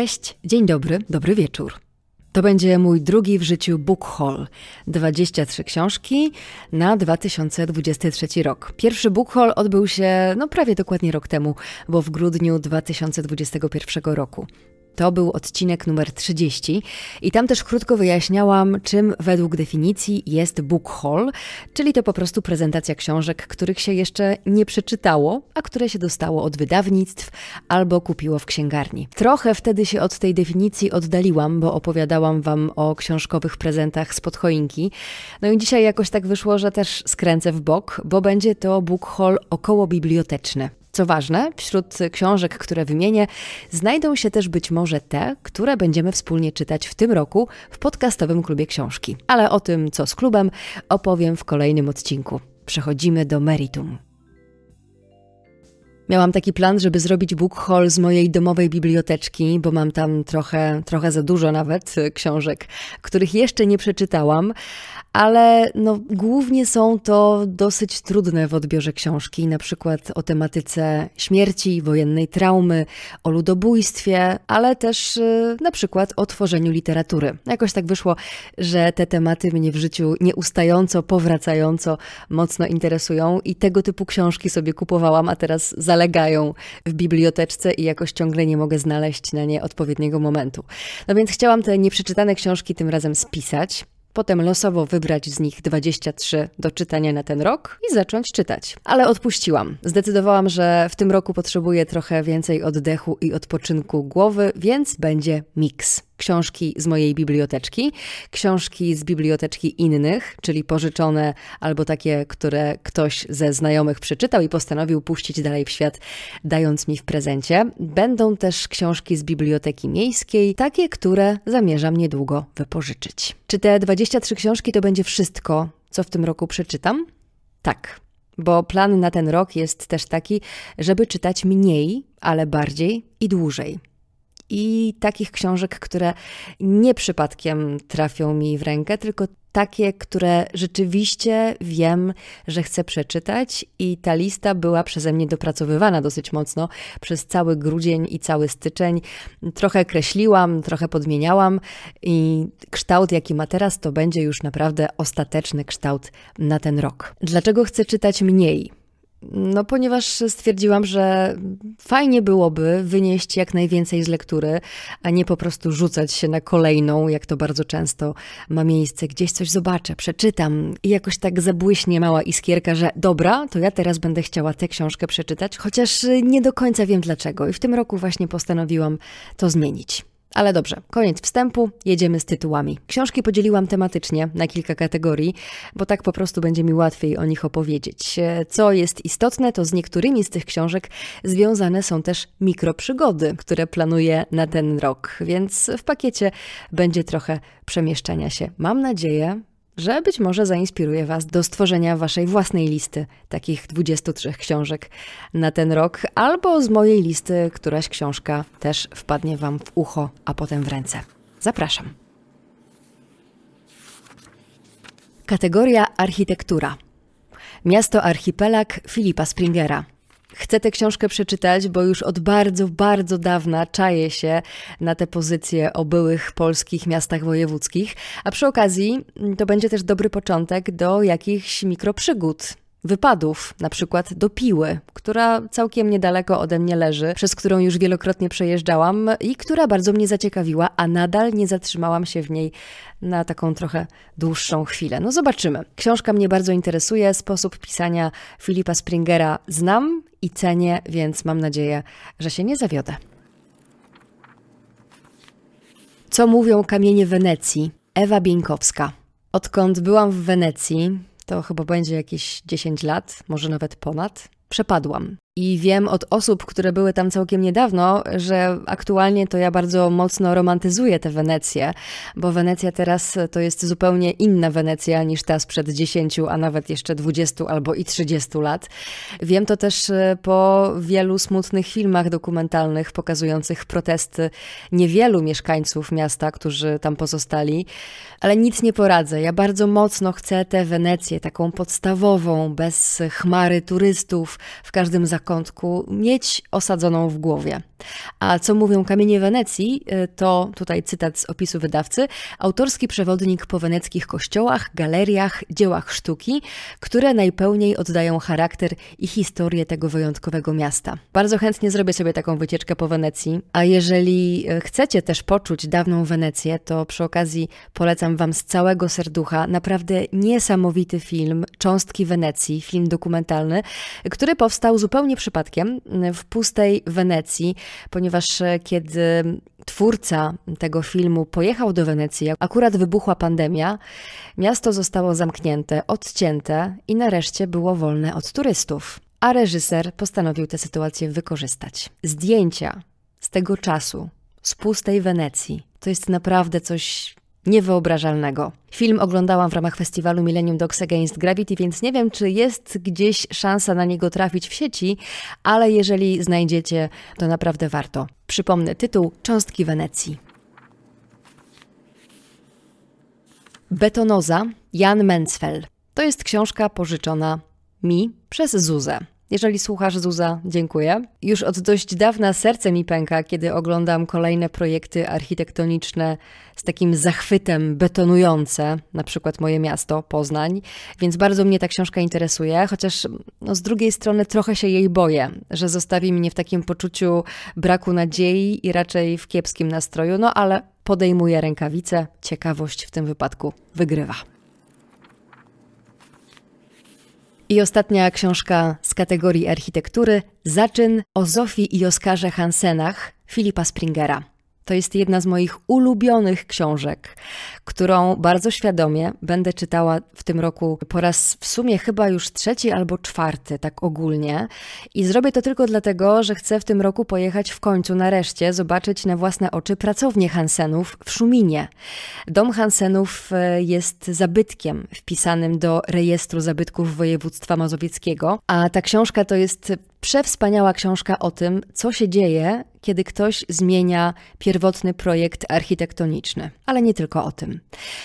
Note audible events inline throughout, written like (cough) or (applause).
Cześć, dzień dobry, dobry wieczór. To będzie mój drugi w życiu book haul. 23 książki na 2023 rok. Pierwszy book haul odbył się no prawie dokładnie rok temu, bo w grudniu 2021 roku. To był odcinek numer 30 i tam też krótko wyjaśniałam, czym według definicji jest book haul, czyli to po prostu prezentacja książek, których się jeszcze nie przeczytało, a które się dostało od wydawnictw albo kupiło w księgarni. Trochę wtedy się od tej definicji oddaliłam, bo opowiadałam Wam o książkowych prezentach spod choinki. No i dzisiaj jakoś tak wyszło, że też skręcę w bok, bo będzie to book haul około biblioteczny. Co ważne, wśród książek, które wymienię, znajdą się też być może te, które będziemy wspólnie czytać w tym roku w podcastowym klubie książki. Ale o tym, co z klubem, opowiem w kolejnym odcinku. Przechodzimy do meritum. Miałam taki plan, żeby zrobić book haul z mojej domowej biblioteczki, bo mam tam trochę, trochę za dużo nawet książek, których jeszcze nie przeczytałam, ale no, głównie są to dosyć trudne w odbiorze książki, na przykład o tematyce śmierci, wojennej traumy, o ludobójstwie, ale też y, na przykład o tworzeniu literatury. Jakoś tak wyszło, że te tematy mnie w życiu nieustająco, powracająco mocno interesują i tego typu książki sobie kupowałam, a teraz zalegają w biblioteczce i jakoś ciągle nie mogę znaleźć na nie odpowiedniego momentu. No więc chciałam te nieprzeczytane książki tym razem spisać. Potem losowo wybrać z nich 23 do czytania na ten rok i zacząć czytać. Ale odpuściłam. Zdecydowałam, że w tym roku potrzebuję trochę więcej oddechu i odpoczynku głowy, więc będzie miks książki z mojej biblioteczki, książki z biblioteczki innych, czyli pożyczone albo takie, które ktoś ze znajomych przeczytał i postanowił puścić dalej w świat, dając mi w prezencie. Będą też książki z biblioteki miejskiej, takie, które zamierzam niedługo wypożyczyć. Czy te 23 książki to będzie wszystko, co w tym roku przeczytam? Tak bo plan na ten rok jest też taki, żeby czytać mniej, ale bardziej i dłużej i takich książek, które nie przypadkiem trafią mi w rękę, tylko takie, które rzeczywiście wiem, że chcę przeczytać, i ta lista była przeze mnie dopracowywana dosyć mocno przez cały grudzień i cały styczeń. Trochę kreśliłam, trochę podmieniałam, i kształt, jaki ma teraz, to będzie już naprawdę ostateczny kształt na ten rok. Dlaczego chcę czytać mniej? No, ponieważ stwierdziłam, że fajnie byłoby wynieść jak najwięcej z lektury, a nie po prostu rzucać się na kolejną, jak to bardzo często ma miejsce. Gdzieś coś zobaczę, przeczytam i jakoś tak zabłyśnie mała iskierka, że dobra, to ja teraz będę chciała tę książkę przeczytać, chociaż nie do końca wiem dlaczego. I w tym roku właśnie postanowiłam to zmienić. Ale dobrze, koniec wstępu, jedziemy z tytułami. Książki podzieliłam tematycznie na kilka kategorii, bo tak po prostu będzie mi łatwiej o nich opowiedzieć. E, co jest istotne, to z niektórymi z tych książek związane są też mikroprzygody, które planuję na ten rok, więc w pakiecie będzie trochę przemieszczania się. Mam nadzieję, że być może zainspiruje Was do stworzenia Waszej własnej listy takich 23 książek na ten rok, albo z mojej listy któraś książka też wpadnie Wam w ucho, a potem w ręce. Zapraszam. Kategoria architektura. Miasto archipelag Filipa Springera. Chcę tę książkę przeczytać, bo już od bardzo, bardzo dawna czaję się na te pozycje o byłych polskich miastach wojewódzkich. A przy okazji mm, to będzie też dobry początek do jakichś mikroprzygód wypadów, na przykład do Piły, która całkiem niedaleko ode mnie leży, przez którą już wielokrotnie przejeżdżałam i która bardzo mnie zaciekawiła, a nadal nie zatrzymałam się w niej na taką trochę dłuższą chwilę. No zobaczymy. Książka mnie bardzo interesuje, sposób pisania Filipa Springera znam i cenię, więc mam nadzieję, że się nie zawiodę. Co mówią kamienie Wenecji? Ewa Bieńkowska. Odkąd byłam w Wenecji, to chyba będzie jakieś 10 lat, może nawet ponad, przepadłam. I wiem od osób, które były tam całkiem niedawno, że aktualnie to ja bardzo mocno romantyzuję tę Wenecję, bo Wenecja teraz to jest zupełnie inna Wenecja niż ta sprzed 10, a nawet jeszcze 20 albo i 30 lat. Wiem to też e, po wielu smutnych filmach dokumentalnych pokazujących protesty niewielu mieszkańców miasta, którzy tam pozostali, ale nic nie poradzę. Ja bardzo mocno chcę tę Wenecję, taką podstawową, bez chmary turystów, w każdym zakresie zakątku mieć osadzoną w głowie. A co mówią kamienie Wenecji, y, to tutaj cytat z opisu wydawcy, autorski przewodnik po weneckich kościołach, galeriach, dziełach sztuki, które najpełniej oddają charakter i historię tego wyjątkowego miasta. Bardzo chętnie zrobię sobie taką wycieczkę po Wenecji, a jeżeli y, chcecie też poczuć dawną Wenecję, to przy okazji polecam Wam z całego serducha naprawdę niesamowity film Cząstki Wenecji, film dokumentalny, który powstał zupełnie przypadkiem y, w pustej Wenecji ponieważ e, kiedy twórca tego filmu pojechał do Wenecji, akurat wybuchła pandemia, miasto zostało zamknięte, odcięte i nareszcie było wolne od turystów. A reżyser postanowił tę sytuację wykorzystać. Zdjęcia z tego czasu, z pustej Wenecji, to jest naprawdę coś niewyobrażalnego. Film oglądałam w ramach festiwalu Millennium Dogs Against Gravity, więc nie wiem, czy jest gdzieś szansa na niego trafić w sieci, ale jeżeli znajdziecie, to naprawdę warto. Przypomnę tytuł Cząstki Wenecji. Betonoza Jan Menzfel. To jest książka pożyczona mi przez Zuzę. Jeżeli słuchasz Zuza, dziękuję. Już od dość dawna serce mi pęka, kiedy oglądam kolejne projekty architektoniczne z takim zachwytem betonujące, na przykład moje miasto, Poznań, więc bardzo mnie ta książka interesuje, chociaż no, z drugiej strony trochę się jej boję, że zostawi mnie w takim poczuciu braku nadziei i raczej w kiepskim nastroju, no ale podejmuję rękawice, ciekawość w tym wypadku wygrywa. I ostatnia książka z kategorii architektury, Zaczyn o Zofii i Oskarze Hansenach Filipa Springera. To jest jedna z moich ulubionych książek, którą bardzo świadomie będę czytała w tym roku po raz w sumie chyba już trzeci albo czwarty, tak ogólnie. I zrobię to tylko dlatego, że chcę w tym roku pojechać w końcu nareszcie zobaczyć na własne oczy pracownię Hansenów w Szuminie. Dom Hansenów e, jest zabytkiem wpisanym do rejestru zabytków województwa mazowieckiego, a ta książka to jest Przewspaniała książka o tym, co się dzieje, kiedy ktoś zmienia pierwotny projekt architektoniczny. Ale nie tylko o tym.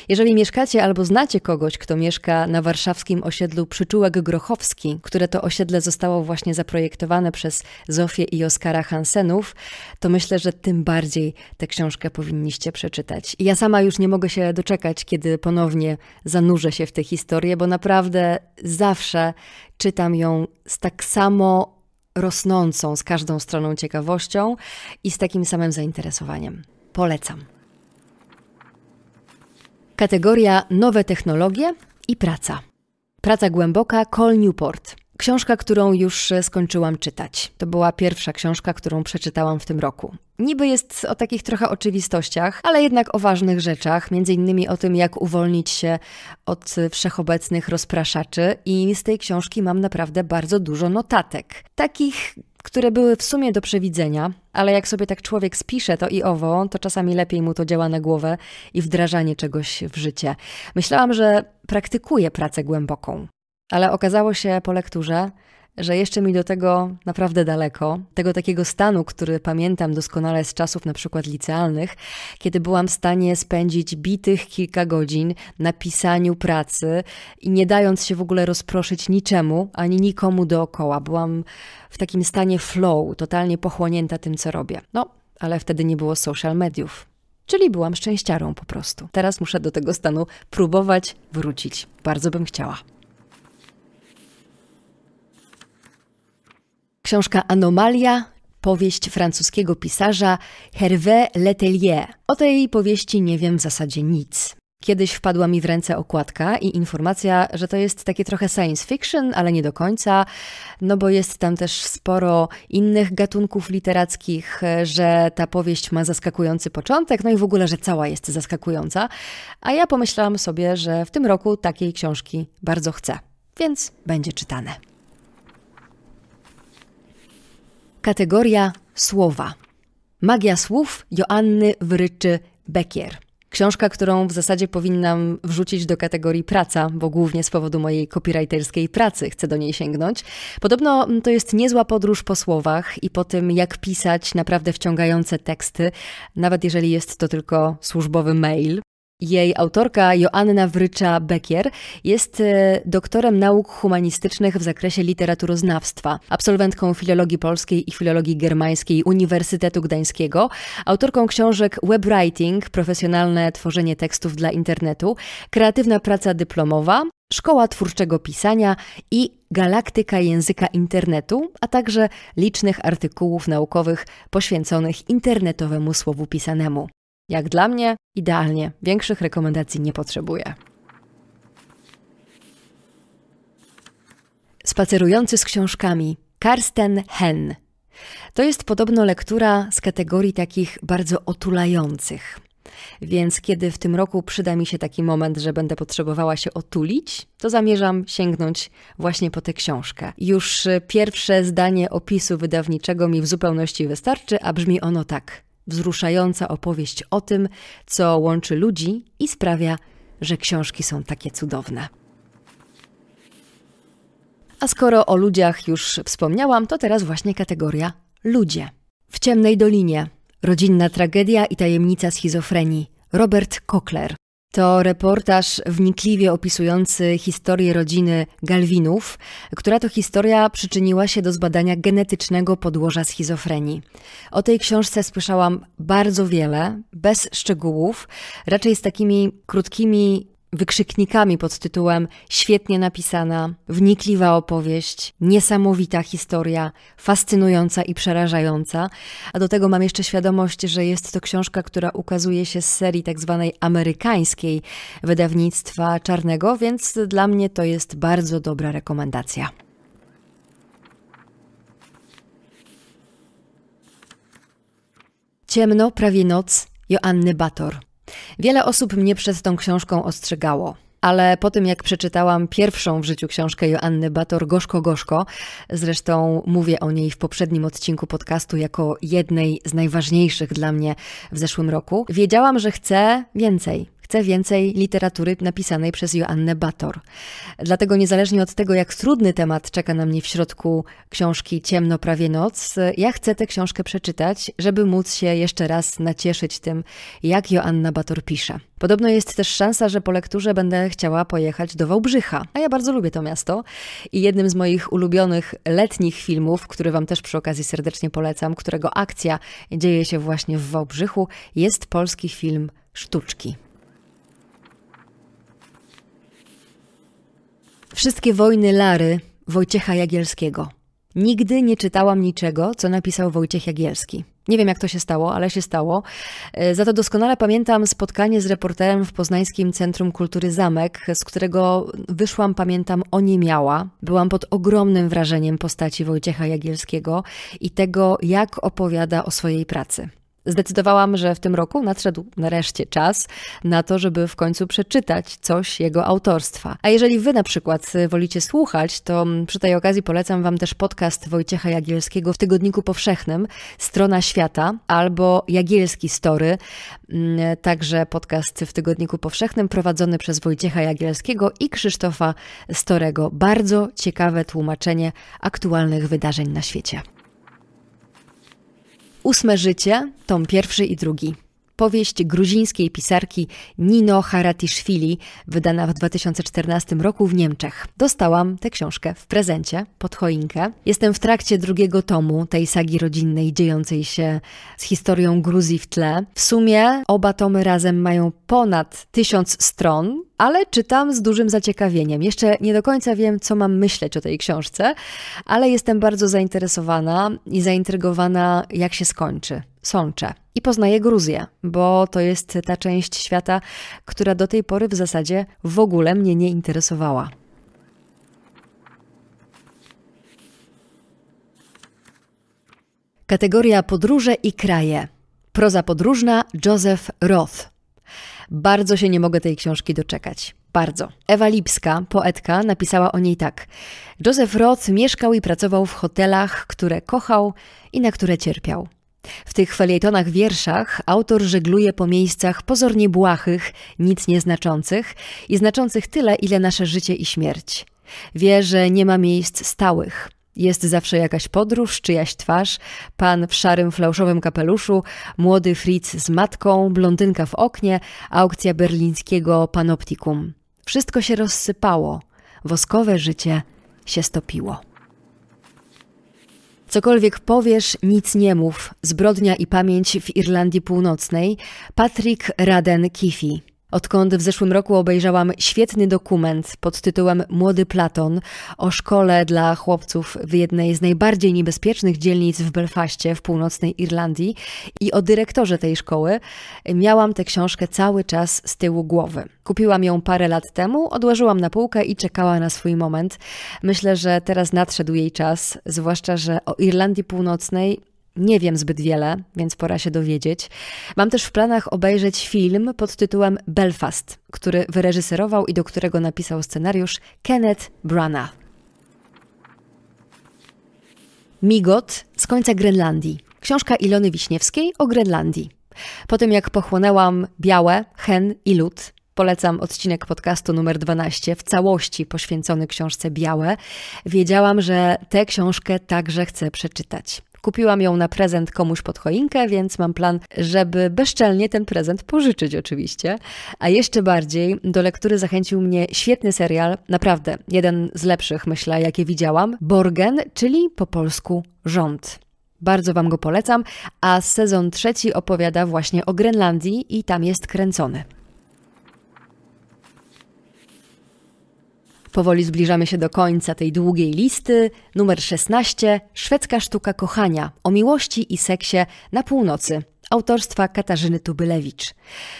Jeżeli mieszkacie albo znacie kogoś, kto mieszka na warszawskim osiedlu Przyczółek Grochowski, które to osiedle zostało właśnie zaprojektowane przez Zofię i Oskara Hansenów, to myślę, że tym bardziej tę książkę powinniście przeczytać. I ja sama już nie mogę się doczekać, kiedy ponownie zanurzę się w tę historię, bo naprawdę zawsze czytam ją z tak samo rosnącą z każdą stroną ciekawością i z takim samym zainteresowaniem. Polecam. Kategoria Nowe technologie i praca. Praca głęboka Col Newport. Książka, którą już e, skończyłam czytać. To była pierwsza książka, którą przeczytałam w tym roku. Niby jest o takich trochę oczywistościach, ale jednak o ważnych rzeczach, między innymi o tym, jak uwolnić się od e, wszechobecnych rozpraszaczy i z tej książki mam naprawdę bardzo dużo notatek. Takich które były w sumie do przewidzenia, ale jak sobie tak człowiek spisze to i owo, to czasami lepiej mu to działa na głowę i wdrażanie czegoś w życie. Myślałam, że praktykuję pracę głęboką, ale okazało się po lekturze, że jeszcze mi do tego naprawdę daleko, tego takiego stanu, który pamiętam doskonale z czasów na przykład licealnych, kiedy byłam w stanie spędzić bitych kilka godzin na pisaniu pracy i nie dając się w ogóle rozproszyć niczemu ani nikomu dookoła. Byłam w takim stanie flow, totalnie pochłonięta tym, co robię. No, ale wtedy nie było social mediów. Czyli byłam szczęściarą po prostu. Teraz muszę do tego stanu próbować wrócić. Bardzo bym chciała. Książka Anomalia, powieść francuskiego pisarza Hervé Letellier. O tej powieści nie wiem w zasadzie nic. Kiedyś wpadła mi w ręce okładka i informacja, że to jest takie trochę science fiction, ale nie do końca, no bo jest tam też sporo innych gatunków literackich, że ta powieść ma zaskakujący początek, no i w ogóle, że cała jest zaskakująca. A ja pomyślałam sobie, że w tym roku takiej książki bardzo chcę, więc będzie czytane. Kategoria słowa. Magia słów Joanny Wryczy-Bekier. Książka, którą w zasadzie powinnam wrzucić do kategorii praca, bo głównie z powodu mojej copywriterskiej pracy chcę do niej sięgnąć. Podobno to jest niezła podróż po słowach i po tym, jak pisać naprawdę wciągające teksty, nawet jeżeli jest to tylko służbowy mail. Jej autorka Joanna Wrycza-Bekier jest e, doktorem nauk humanistycznych w zakresie literaturoznawstwa, absolwentką filologii polskiej i filologii germańskiej Uniwersytetu Gdańskiego, autorką książek Webwriting, profesjonalne tworzenie tekstów dla internetu, kreatywna praca dyplomowa, Szkoła Twórczego Pisania i Galaktyka Języka Internetu, a także licznych artykułów naukowych poświęconych internetowemu słowu pisanemu. Jak dla mnie, idealnie. Większych rekomendacji nie potrzebuję. Spacerujący z książkami Karsten Hen. To jest podobno lektura z kategorii takich bardzo otulających. Więc kiedy w tym roku przyda mi się taki moment, że będę potrzebowała się otulić, to zamierzam sięgnąć właśnie po tę książkę. Już pierwsze zdanie opisu wydawniczego mi w zupełności wystarczy, a brzmi ono tak wzruszająca opowieść o tym, co łączy ludzi i sprawia, że książki są takie cudowne. A skoro o ludziach już wspomniałam, to teraz właśnie kategoria ludzie. W ciemnej dolinie rodzinna tragedia i tajemnica schizofrenii Robert Kochler. To reportaż wnikliwie opisujący historię rodziny Galwinów, która to historia przyczyniła się do zbadania genetycznego podłoża schizofrenii. O tej książce słyszałam bardzo wiele, bez szczegółów, raczej z takimi krótkimi wykrzyknikami pod tytułem Świetnie napisana, wnikliwa opowieść, niesamowita historia, fascynująca i przerażająca. A do tego mam jeszcze świadomość, że jest to książka, która ukazuje się z serii tak zwanej amerykańskiej wydawnictwa czarnego, więc dla mnie to jest bardzo dobra rekomendacja. Ciemno, prawie noc, Joanny Bator. Wiele osób mnie przed tą książką ostrzegało. Ale po tym, jak przeczytałam pierwszą w życiu książkę Joanny Bator Gorzko Gorzko, zresztą mówię o niej w poprzednim odcinku podcastu jako jednej z najważniejszych dla mnie w zeszłym roku, wiedziałam, że chcę więcej. Chcę więcej literatury napisanej przez Joannę Bator. Dlatego niezależnie od tego, jak trudny temat czeka na mnie w środku książki Ciemno prawie noc, ja chcę tę książkę przeczytać, żeby móc się jeszcze raz nacieszyć tym, jak Joanna Bator pisze. Podobno jest też szansa, że po lekturze będę chciała pojechać do Wałbrzycha, a ja bardzo lubię to miasto i jednym z moich ulubionych letnich filmów, który Wam też przy okazji serdecznie polecam, którego akcja dzieje się właśnie w Wałbrzychu, jest polski film Sztuczki. Wszystkie wojny Lary Wojciecha Jagielskiego. Nigdy nie czytałam niczego, co napisał Wojciech Jagielski. Nie wiem, jak to się stało, ale się stało. E, za to doskonale pamiętam spotkanie z reporterem w Poznańskim Centrum Kultury Zamek, z którego wyszłam, pamiętam, o nie miała. Byłam pod ogromnym wrażeniem postaci Wojciecha Jagielskiego i tego, jak opowiada o swojej pracy. Zdecydowałam, że w tym roku nadszedł nareszcie czas na to, żeby w końcu przeczytać coś jego autorstwa. A jeżeli wy na przykład y, wolicie słuchać, to mm, przy tej okazji polecam wam też podcast Wojciecha Jagielskiego w Tygodniku Powszechnym Strona Świata albo Jagielski Story, mm, także podcast w Tygodniku Powszechnym prowadzony przez Wojciecha Jagielskiego i Krzysztofa Storego. Bardzo ciekawe tłumaczenie aktualnych wydarzeń na świecie. Ósme życie, tom pierwszy i drugi. Powieść gruzińskiej pisarki Nino Haratiszwili, wydana w 2014 roku w Niemczech. Dostałam tę książkę w prezencie pod choinkę. Jestem w trakcie drugiego tomu tej sagi rodzinnej, dziejącej się z historią Gruzji w tle. W sumie oba tomy razem mają ponad tysiąc stron, ale czytam z dużym zaciekawieniem. Jeszcze nie do końca wiem, co mam myśleć o tej książce, ale jestem bardzo zainteresowana i zaintrygowana, jak się skończy. Sączę i poznaje Gruzję, bo to jest ta część świata, która do tej pory w zasadzie w ogóle mnie nie interesowała. Kategoria podróże i kraje. Proza podróżna Joseph Roth. Bardzo się nie mogę tej książki doczekać. Bardzo. Ewa Lipska, poetka, napisała o niej tak. Joseph Roth mieszkał i pracował w hotelach, które kochał i na które cierpiał. W tych felietonach wierszach autor żegluje po miejscach pozornie błahych, nic nieznaczących i znaczących tyle, ile nasze życie i śmierć. Wie, że nie ma miejsc stałych. Jest zawsze jakaś podróż, czyjaś twarz, pan w szarym flauszowym kapeluszu, młody Fritz z matką, blondynka w oknie, aukcja berlińskiego panoptikum. Wszystko się rozsypało, woskowe życie się stopiło. Cokolwiek powiesz, nic nie mów. Zbrodnia i pamięć w Irlandii Północnej. Patrick Raden Kifi. Odkąd w zeszłym roku obejrzałam świetny dokument pod tytułem Młody Platon o szkole dla chłopców w jednej z najbardziej niebezpiecznych dzielnic w Belfaście w północnej Irlandii i o dyrektorze tej szkoły, miałam tę książkę cały czas z tyłu głowy. Kupiłam ją parę lat temu, odłożyłam na półkę i czekała na swój moment. Myślę, że teraz nadszedł jej czas, zwłaszcza, że o Irlandii Północnej nie wiem zbyt wiele, więc pora się dowiedzieć. Mam też w planach obejrzeć film pod tytułem Belfast, który wyreżyserował i do którego napisał scenariusz Kenneth Branagh. Migot z końca Grenlandii. Książka Ilony Wiśniewskiej o Grenlandii. Po tym jak pochłonęłam białe, hen i lód, polecam odcinek podcastu numer 12 w całości poświęcony książce Białe, wiedziałam, że tę książkę także chcę przeczytać. Kupiłam ją na prezent komuś pod choinkę, więc mam plan, żeby bezczelnie ten prezent pożyczyć oczywiście. A jeszcze bardziej do lektury zachęcił mnie świetny serial, naprawdę jeden z lepszych myślę, jakie widziałam, Borgen, czyli po polsku rząd. Bardzo Wam go polecam, a sezon trzeci opowiada właśnie o Grenlandii i tam jest kręcony. Powoli zbliżamy się do końca tej długiej listy. Numer 16. Szwedzka sztuka kochania o miłości i seksie na północy autorstwa Katarzyny Tubylewicz.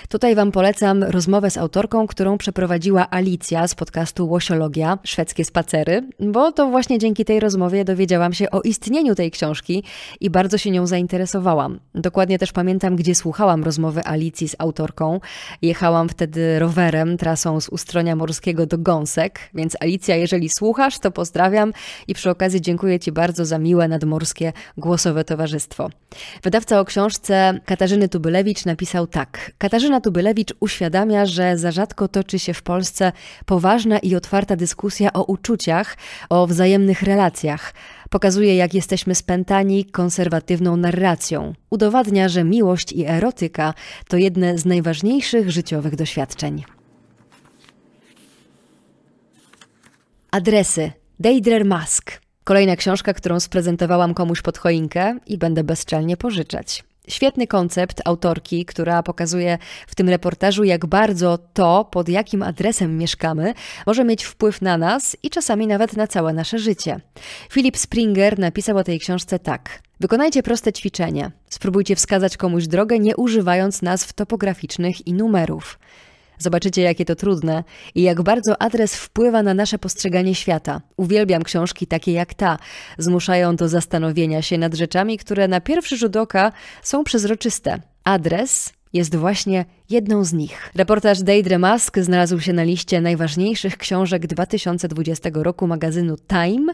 Tutaj Wam polecam rozmowę z autorką, którą przeprowadziła Alicja z podcastu Łosiologia Szwedzkie Spacery, bo to właśnie dzięki tej rozmowie dowiedziałam się o istnieniu tej książki i bardzo się nią zainteresowałam. Dokładnie też pamiętam, gdzie słuchałam rozmowy Alicji z autorką. Jechałam wtedy rowerem trasą z Ustronia Morskiego do Gąsek, więc Alicja, jeżeli słuchasz, to pozdrawiam i przy okazji dziękuję Ci bardzo za miłe nadmorskie głosowe towarzystwo. Wydawca o książce Katarzyny Tubylewicz napisał tak. Katarzyna Tubylewicz uświadamia, że za rzadko toczy się w Polsce poważna i otwarta dyskusja o uczuciach, o wzajemnych relacjach. Pokazuje, jak jesteśmy spętani konserwatywną narracją. Udowadnia, że miłość i erotyka to jedne z najważniejszych życiowych doświadczeń. Adresy Deidre Musk. Kolejna książka, którą sprezentowałam komuś pod choinkę i będę bezczelnie pożyczać. Świetny koncept autorki, która pokazuje w tym reportażu, jak bardzo to, pod jakim adresem mieszkamy, może mieć wpływ na nas i czasami nawet na całe nasze życie. Philip Springer napisał o tej książce tak. Wykonajcie proste ćwiczenie. Spróbujcie wskazać komuś drogę, nie używając nazw topograficznych i numerów. Zobaczycie, jakie to trudne i jak bardzo adres wpływa na nasze postrzeganie świata. Uwielbiam książki takie jak ta. Zmuszają do zastanowienia się nad rzeczami, które na pierwszy rzut oka są przezroczyste. Adres jest właśnie jedną z nich. Reportaż Deidre Musk znalazł się na liście najważniejszych książek 2020 roku magazynu Time,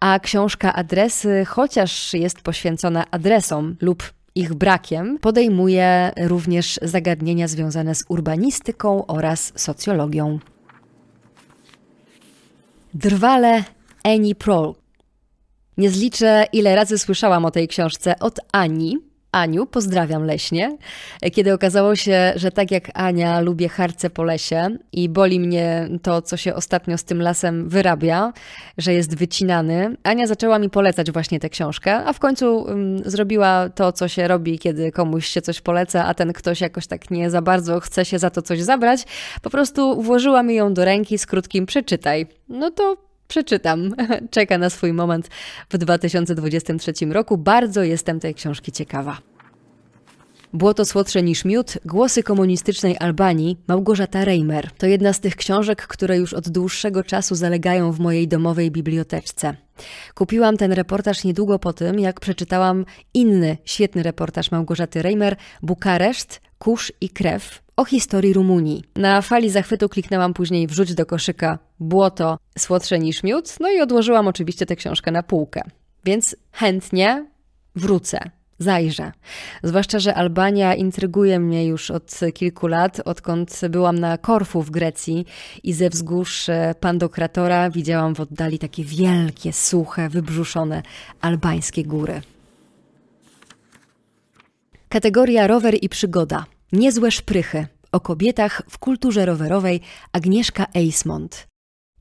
a książka Adresy, chociaż jest poświęcona adresom lub ich brakiem, podejmuje również zagadnienia związane z urbanistyką oraz socjologią. Drwale Annie Prol. Nie zliczę, ile razy słyszałam o tej książce od Ani, Aniu, pozdrawiam leśnie, kiedy okazało się, że tak jak Ania lubię harce po lesie i boli mnie to, co się ostatnio z tym lasem wyrabia, że jest wycinany, Ania zaczęła mi polecać właśnie tę książkę, a w końcu um, zrobiła to, co się robi, kiedy komuś się coś poleca, a ten ktoś jakoś tak nie za bardzo chce się za to coś zabrać, po prostu włożyła mi ją do ręki z krótkim przeczytaj. No to przeczytam. (laughs) Czeka na swój moment w 2023 roku. Bardzo jestem tej książki ciekawa. Błoto słodsze niż miód, głosy komunistycznej Albanii, Małgorzata Reimer. To jedna z tych książek, które już od dłuższego czasu zalegają w mojej domowej biblioteczce. Kupiłam ten reportaż niedługo po tym, jak przeczytałam inny świetny reportaż Małgorzaty Reimer, Bukareszt, Kurz i krew o historii Rumunii. Na fali zachwytu kliknęłam później wrzuć do koszyka błoto słodsze niż miód, no i odłożyłam oczywiście tę książkę na półkę. Więc chętnie wrócę zajrzę. Zwłaszcza, że Albania intryguje mnie już od kilku lat, odkąd byłam na Korfu w Grecji i ze wzgórz e, Pandokratora widziałam w oddali takie wielkie, suche, wybrzuszone albańskie góry. Kategoria rower i przygoda. Niezłe szprychy o kobietach w kulturze rowerowej Agnieszka Eismont.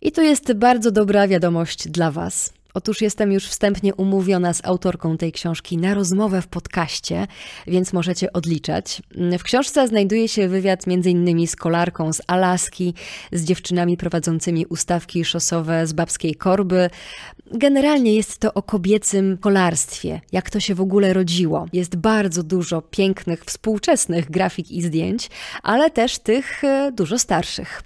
I to jest bardzo dobra wiadomość dla Was. Otóż jestem już wstępnie umówiona z autorką tej książki na rozmowę w podcaście, więc możecie odliczać. W książce znajduje się wywiad m.in. z kolarką z Alaski, z dziewczynami prowadzącymi ustawki szosowe z babskiej korby. Generalnie jest to o kobiecym kolarstwie, jak to się w ogóle rodziło. Jest bardzo dużo pięknych, współczesnych grafik i zdjęć, ale też tych e, dużo starszych.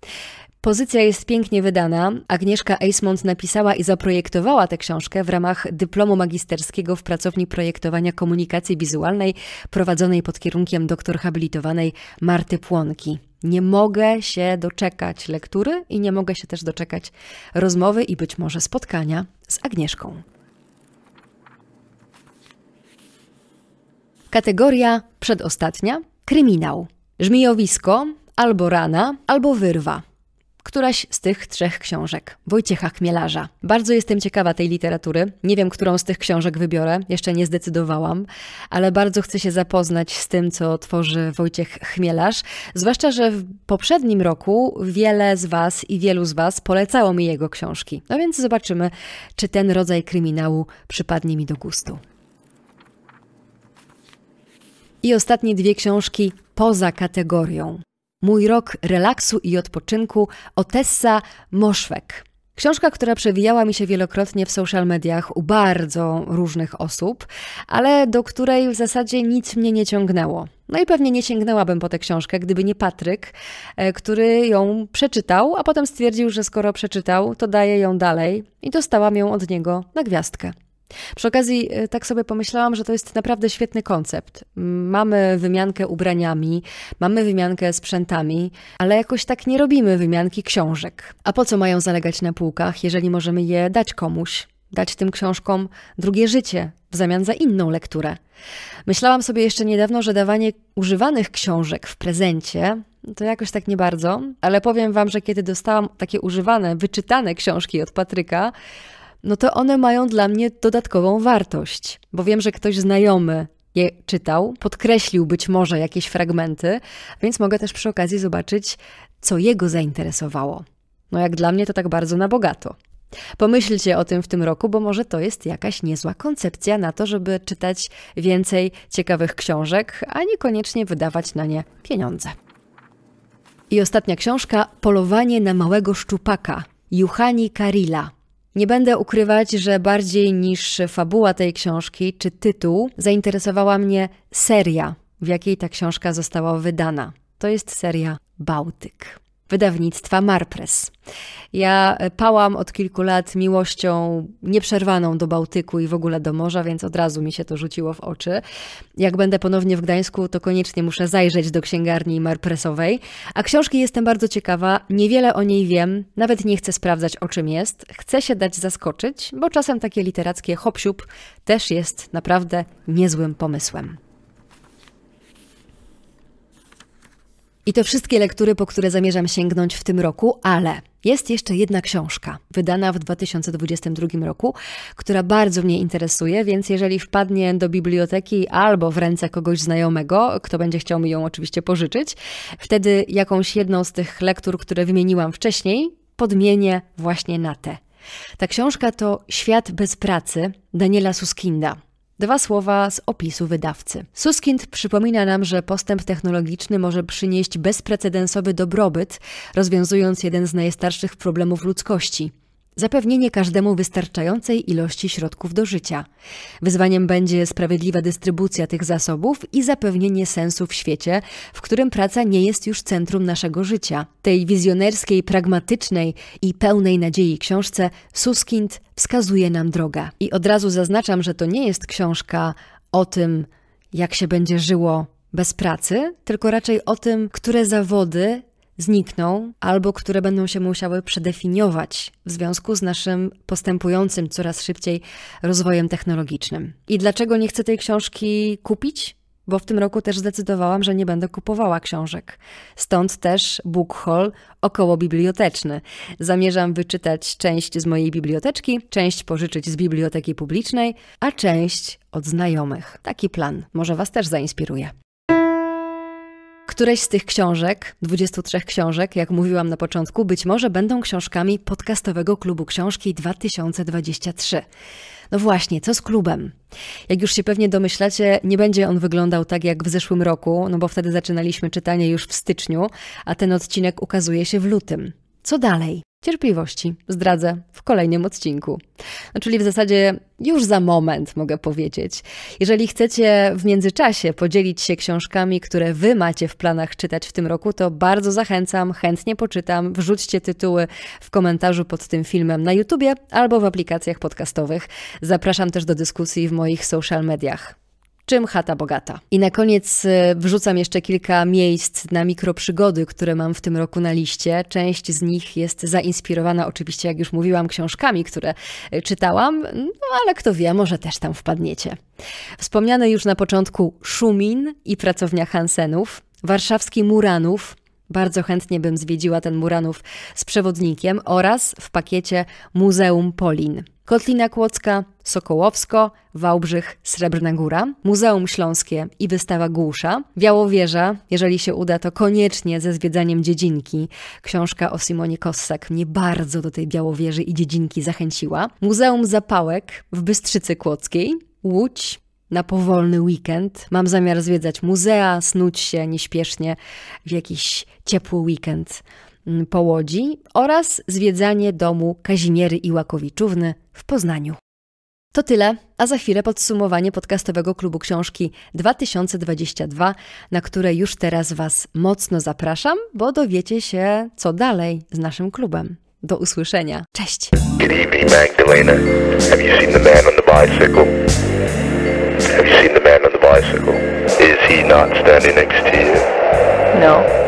Pozycja jest pięknie wydana. Agnieszka Eismont napisała i zaprojektowała tę książkę w ramach dyplomu magisterskiego w pracowni projektowania komunikacji wizualnej prowadzonej pod kierunkiem doktor habilitowanej Marty Płonki. Nie mogę się doczekać lektury i nie mogę się też doczekać rozmowy i być może spotkania z Agnieszką. Kategoria przedostatnia: kryminał. Żmijowisko albo rana, albo wyrwa któraś z tych trzech książek Wojciecha Chmielarza. Bardzo jestem ciekawa tej literatury. Nie wiem, którą z tych książek wybiorę, jeszcze nie zdecydowałam, ale bardzo chcę się zapoznać z tym, co tworzy Wojciech Chmielarz. Zwłaszcza, że w poprzednim roku wiele z Was i wielu z Was polecało mi jego książki. No więc zobaczymy, czy ten rodzaj kryminału przypadnie mi do gustu. I ostatnie dwie książki poza kategorią. Mój rok relaksu i odpoczynku Otessa Moszwek. Książka, która przewijała mi się wielokrotnie w social mediach u bardzo różnych osób, ale do której w zasadzie nic mnie nie ciągnęło. No i pewnie nie sięgnęłabym po tę książkę, gdyby nie Patryk, e, który ją przeczytał, a potem stwierdził, że skoro przeczytał, to daje ją dalej i dostałam ją od niego na gwiazdkę. Przy okazji e, tak sobie pomyślałam, że to jest naprawdę świetny koncept. Mamy wymiankę ubraniami, mamy wymiankę sprzętami, ale jakoś tak nie robimy wymianki książek. A po co mają zalegać na półkach, jeżeli możemy je dać komuś? Dać tym książkom drugie życie w zamian za inną lekturę. Myślałam sobie jeszcze niedawno, że dawanie używanych książek w prezencie to jakoś tak nie bardzo, ale powiem Wam, że kiedy dostałam takie używane, wyczytane książki od Patryka, no to one mają dla mnie dodatkową wartość, bo wiem, że ktoś znajomy je czytał, podkreślił być może jakieś fragmenty, więc mogę też przy okazji zobaczyć, co jego zainteresowało. No jak dla mnie to tak bardzo na bogato. Pomyślcie o tym w tym roku, bo może to jest jakaś niezła koncepcja na to, żeby czytać więcej ciekawych książek, a niekoniecznie wydawać na nie pieniądze. I ostatnia książka Polowanie na małego szczupaka Juhani Karila nie będę ukrywać, że bardziej niż fabuła tej książki czy tytuł zainteresowała mnie seria, w jakiej ta książka została wydana. To jest seria Bałtyk wydawnictwa Marpres. Ja e, pałam od kilku lat miłością nieprzerwaną do Bałtyku i w ogóle do morza, więc od razu mi się to rzuciło w oczy. Jak będę ponownie w Gdańsku, to koniecznie muszę zajrzeć do księgarni marpresowej. A książki jestem bardzo ciekawa, niewiele o niej wiem, nawet nie chcę sprawdzać o czym jest. Chcę się dać zaskoczyć, bo czasem takie literackie hopsiup też jest naprawdę niezłym pomysłem. I to wszystkie lektury, po które zamierzam sięgnąć w tym roku, ale jest jeszcze jedna książka, wydana w 2022 roku, która bardzo mnie interesuje, więc jeżeli wpadnie do biblioteki albo w ręce kogoś znajomego, kto będzie chciał mi ją oczywiście pożyczyć, wtedy jakąś jedną z tych lektur, które wymieniłam wcześniej, podmienię właśnie na tę. Ta książka to Świat bez pracy Daniela Suskinda. Dwa słowa z opisu wydawcy. Suskind przypomina nam, że postęp technologiczny może przynieść bezprecedensowy dobrobyt, rozwiązując jeden z najstarszych problemów ludzkości zapewnienie każdemu wystarczającej ilości środków do życia. Wyzwaniem będzie sprawiedliwa dystrybucja tych zasobów i zapewnienie sensu w świecie, w którym praca nie jest już centrum naszego życia. Tej wizjonerskiej, pragmatycznej i pełnej nadziei książce Suskind wskazuje nam drogę. I od razu zaznaczam, że to nie jest książka o tym, jak się będzie żyło bez pracy, tylko raczej o tym, które zawody znikną albo które będą się musiały przedefiniować w związku z naszym postępującym coraz szybciej rozwojem technologicznym. I dlaczego nie chcę tej książki kupić? Bo w tym roku też zdecydowałam, że nie będę kupowała książek. Stąd też book haul około biblioteczny. Zamierzam wyczytać część z mojej biblioteczki, część pożyczyć z biblioteki publicznej, a część od znajomych. Taki plan może Was też zainspiruje. Któreś z tych książek, 23 książek, jak mówiłam na początku, być może będą książkami podcastowego klubu książki 2023. No właśnie, co z klubem? Jak już się pewnie domyślacie, nie będzie on wyglądał tak jak w zeszłym roku, no bo wtedy zaczynaliśmy czytanie już w styczniu, a ten odcinek ukazuje się w lutym. Co dalej? cierpliwości zdradzę w kolejnym odcinku. No, czyli w zasadzie już za moment mogę powiedzieć. Jeżeli chcecie w międzyczasie podzielić się książkami, które wy macie w planach czytać w tym roku, to bardzo zachęcam, chętnie poczytam. Wrzućcie tytuły w komentarzu pod tym filmem na YouTubie albo w aplikacjach podcastowych. Zapraszam też do dyskusji w moich social mediach czym chata bogata. I na koniec e, wrzucam jeszcze kilka miejsc na mikroprzygody, które mam w tym roku na liście. Część z nich jest zainspirowana oczywiście, jak już mówiłam, książkami, które e, czytałam, no ale kto wie, może też tam wpadniecie. Wspomniane już na początku Szumin i pracownia Hansenów, warszawski Muranów, bardzo chętnie bym zwiedziła ten Muranów z przewodnikiem oraz w pakiecie Muzeum Polin. Kotlina Kłodzka, Sokołowsko, Wałbrzych, Srebrna Góra, Muzeum Śląskie i wystawa Głusza, Białowieża, jeżeli się uda, to koniecznie ze zwiedzaniem dziedzinki. Książka o Simonie Kossak mnie bardzo do tej Białowieży i dziedzinki zachęciła. Muzeum Zapałek w Bystrzycy Kłodzkiej, Łódź, na powolny weekend. Mam zamiar zwiedzać muzea, snuć się nieśpiesznie w jakiś ciepły weekend mm, po Łodzi oraz zwiedzanie domu Kazimiery i Łakowiczówny w Poznaniu. To tyle, a za chwilę podsumowanie podcastowego klubu książki 2022, na które już teraz Was mocno zapraszam, bo dowiecie się, co dalej z naszym klubem. Do usłyszenia. Cześć! Good evening, Magdalena. Have you seen the man on the bicycle? Have you seen the man on the bicycle? Is he not standing next to you? No.